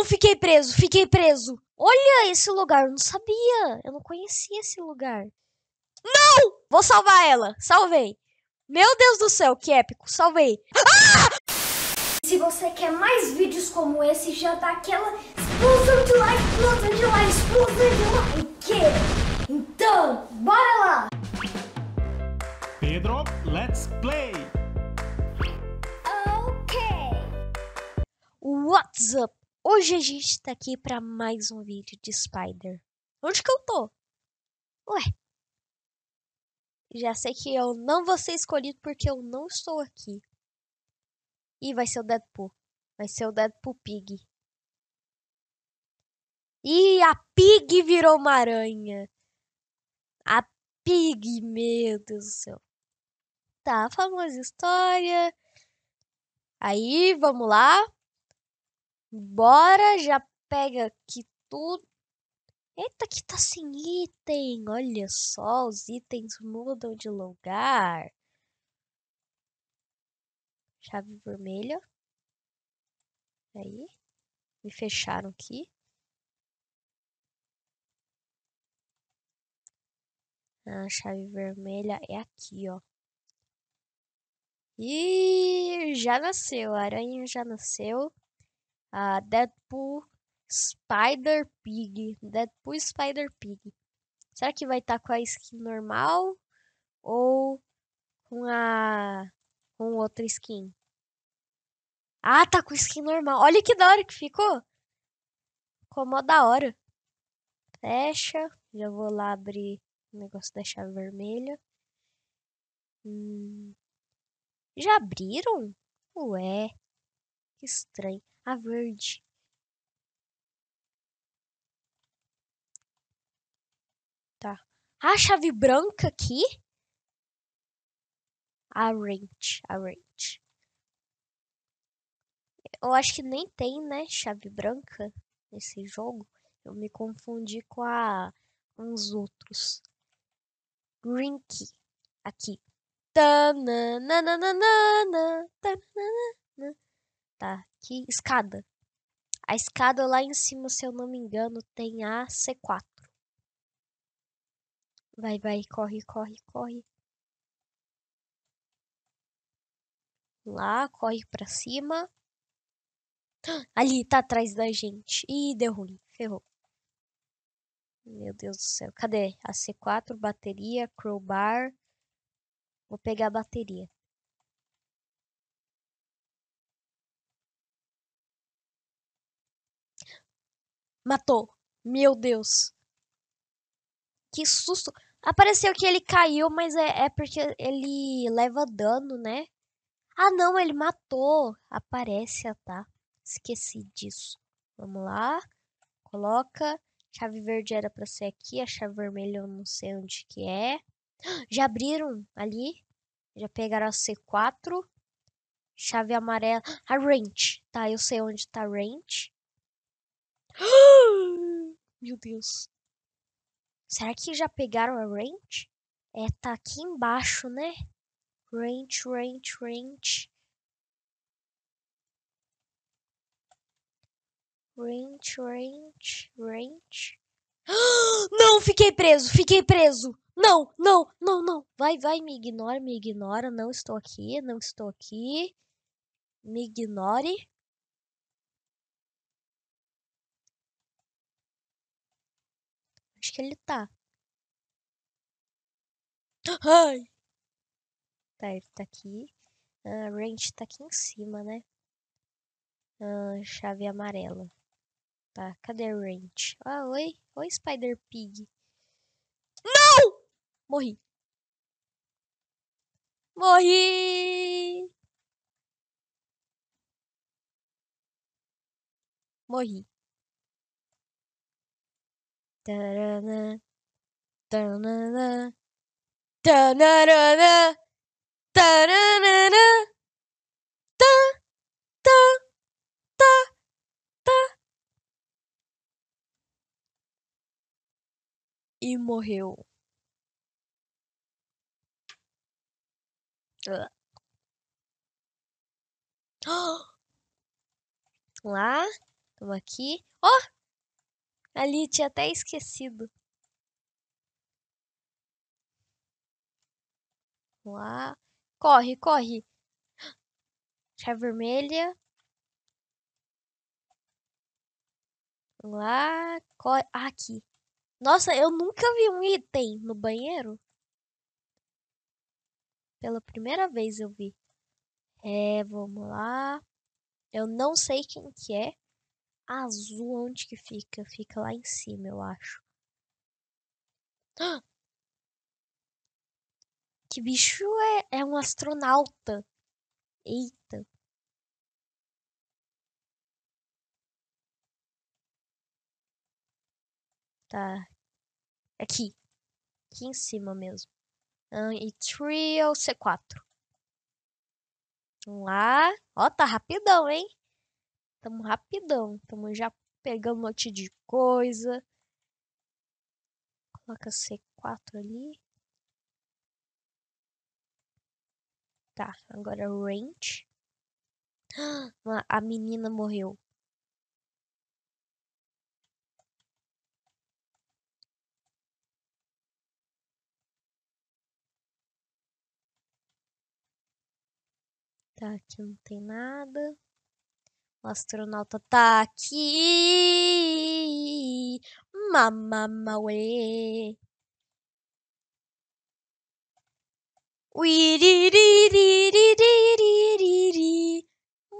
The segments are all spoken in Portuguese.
não fiquei preso, fiquei preso. Olha esse lugar, eu não sabia. Eu não conhecia esse lugar. Não! Vou salvar ela. Salvei. Meu Deus do céu, que épico. Salvei. Ah! Se você quer mais vídeos como esse, já dá aquela explosão de like, explosão de like, explosão de like. Hoje a gente tá aqui para mais um vídeo de Spider. Onde que eu tô? Ué. Já sei que eu não vou ser escolhido porque eu não estou aqui. E vai ser o Deadpool. Vai ser o Deadpool Pig. E a Pig virou uma aranha. A Pig, meu Deus do céu. Tá, famosa história. Aí, vamos lá. Bora, já pega aqui tudo. Eita, que tá sem item. Olha só, os itens mudam de lugar. Chave vermelha. Aí. Me fecharam aqui. A ah, chave vermelha é aqui, ó. E já nasceu, a aranha já nasceu a ah, Deadpool, Spider-Pig. Deadpool Spider-Pig. Será que vai estar tá com a skin normal ou com a com outra skin? Ah, tá com skin normal. Olha que da hora que ficou. Ficou mó da hora. Fecha. Já vou lá abrir o negócio da chave vermelha. Hum. Já abriram? Ué. Que estranho a ah, verde. Tá. Ah, a chave branca aqui. A range, a range. Eu acho que nem tem, né, chave branca nesse jogo. Eu me confundi com a uns outros. key aqui. Tá, que escada. A escada lá em cima, se eu não me engano, tem a C4. Vai, vai, corre, corre, corre. Lá, corre pra cima. Ali, tá atrás da gente. Ih, deu ruim, ferrou. Meu Deus do céu. Cadê? A C4, bateria, crowbar. Vou pegar a bateria. Matou. Meu Deus. Que susto. Apareceu que ele caiu, mas é, é porque ele leva dano, né? Ah, não, ele matou. Aparece, ah, tá? Esqueci disso. Vamos lá. Coloca. Chave verde era pra ser aqui. A chave vermelha eu não sei onde que é. Já abriram ali. Já pegaram a C4. Chave amarela. A ah, range. Tá, eu sei onde tá a range. Meu Deus. Será que já pegaram a range? É, tá aqui embaixo, né? Range, range, range. Range, range, range. Não, fiquei preso, fiquei preso. Não, não, não, não. Vai, vai, me ignora, me ignora. Não estou aqui, não estou aqui. Me ignore. Acho que ele tá. Ai! Tá, ele tá aqui. Ah, a range tá aqui em cima, né? A ah, chave amarela. Tá, cadê a range? Ah, oi. Oi, Spider Pig. Não! Morri. Morri! Morri. Tarana, tarana, tarana, tarana, ta, ta, ta, ta. E morreu. Lá, estamos aqui. Ó, oh, Ali, tinha até esquecido. Vamos lá. Corre, corre. Chave vermelha. Vamos lá. Corre. Ah, aqui. Nossa, eu nunca vi um item no banheiro. Pela primeira vez eu vi. É, vamos lá. Eu não sei quem que é azul onde que fica? Fica lá em cima, eu acho. Ah! Que bicho é? É um astronauta. Eita. Tá. Aqui. Aqui em cima mesmo. Um, e trio C4. Vamos lá. Ó, tá rapidão, hein? Tamo rapidão. Tamo já pegando um monte de coisa. Coloca C4 ali. Tá, agora range. Ah, a menina morreu. Tá, aqui não tem nada. O astronauta tá aqui. Mamamauê. Uiriririririririri.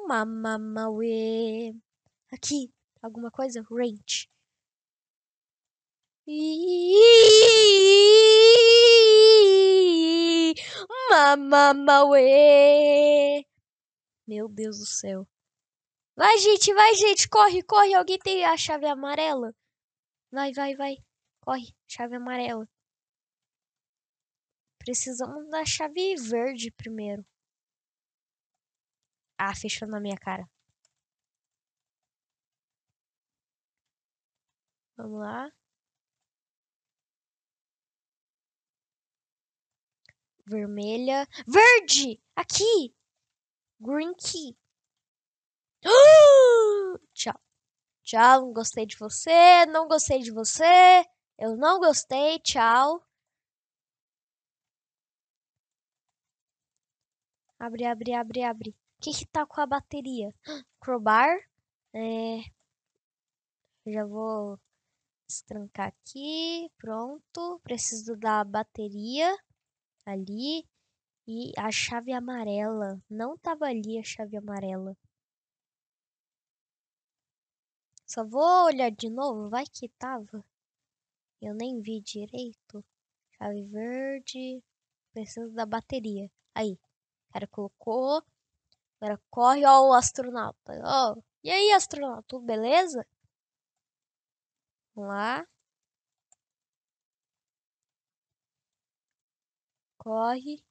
Mamamauê. Aqui, alguma coisa? Range. Mamamauê. Meu Deus do céu. Vai, gente, vai, gente, corre, corre. Alguém tem a chave amarela? Vai, vai, vai. Corre, chave amarela. Precisamos da chave verde primeiro. Ah, fechou na minha cara. Vamos lá. Vermelha. Verde! Aqui! Green key. Uh! Tchau. Tchau, não gostei de você, não gostei de você, eu não gostei, tchau. Abre, abre, abre, abre. O que que tá com a bateria? Crowbar. É... Já vou destrancar aqui. Pronto. Preciso da bateria ali. E a chave amarela. Não tava ali a chave amarela. Só vou olhar de novo, vai que tava. Eu nem vi direito. Chave verde. Preciso da bateria. Aí. O cara colocou. Agora corre, ó, o astronauta. Ó, e aí, astronauta, tudo beleza? Vamos lá. Corre,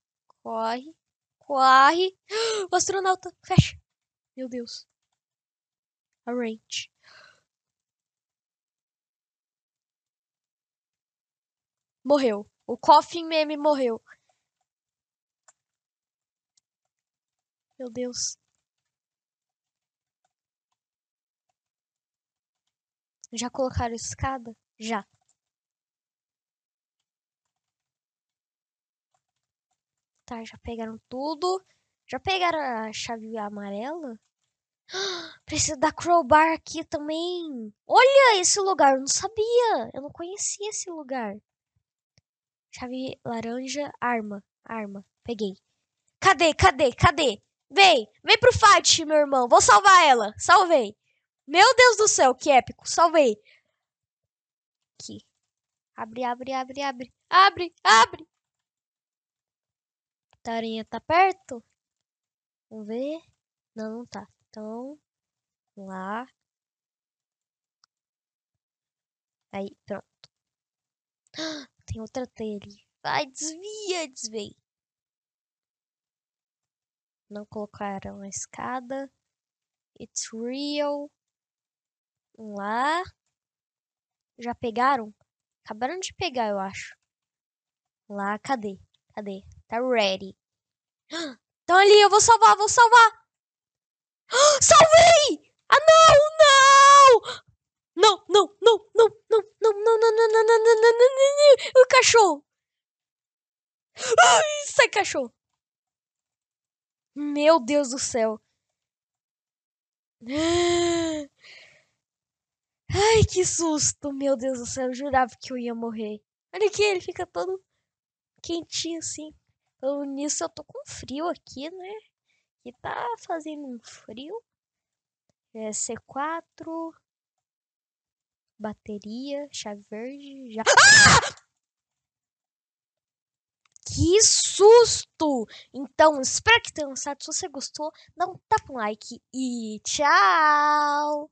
corre, corre. O astronauta, fecha. Meu Deus. Arrange. morreu. O Coffin Meme morreu. Meu Deus. Já colocaram escada? Já. Tá, já pegaram tudo. Já pegaram a chave amarela? Preciso da crowbar aqui também. Olha esse lugar, eu não sabia. Eu não conhecia esse lugar. Chave laranja, arma, arma. Peguei. Cadê, cadê, cadê? Vem, vem pro fight, meu irmão. Vou salvar ela. Salvei. Meu Deus do céu, que épico. Salvei. Aqui. Abre, abre, abre, abre. Abre, abre. Tarinha tá perto? Vamos ver. Não, não tá. Então, lá. Aí, pronto. Ah, tem outra tele? Vai, desvia, desviei. Não colocaram a escada. It's real. Vamos lá. Já pegaram? Acabaram de pegar, eu acho. Vamos lá, cadê? Cadê? Tá ready. Então ali, eu vou salvar, vou salvar. Salvei! Ah, não, não! Não, não, não, não, não, não, cachorro! Ai, sai, cachorro! Meu Deus do céu! Ai, que susto! Meu Deus do céu, eu jurava que eu ia morrer. Olha aqui, ele fica todo quentinho assim. pelo nisso eu tô com frio aqui, né? E tá fazendo um frio. É C4. Bateria, chave verde, já. Ah! Que susto! Então, espero que tenham gostado. Se você gostou, dá um tapa no like e tchau!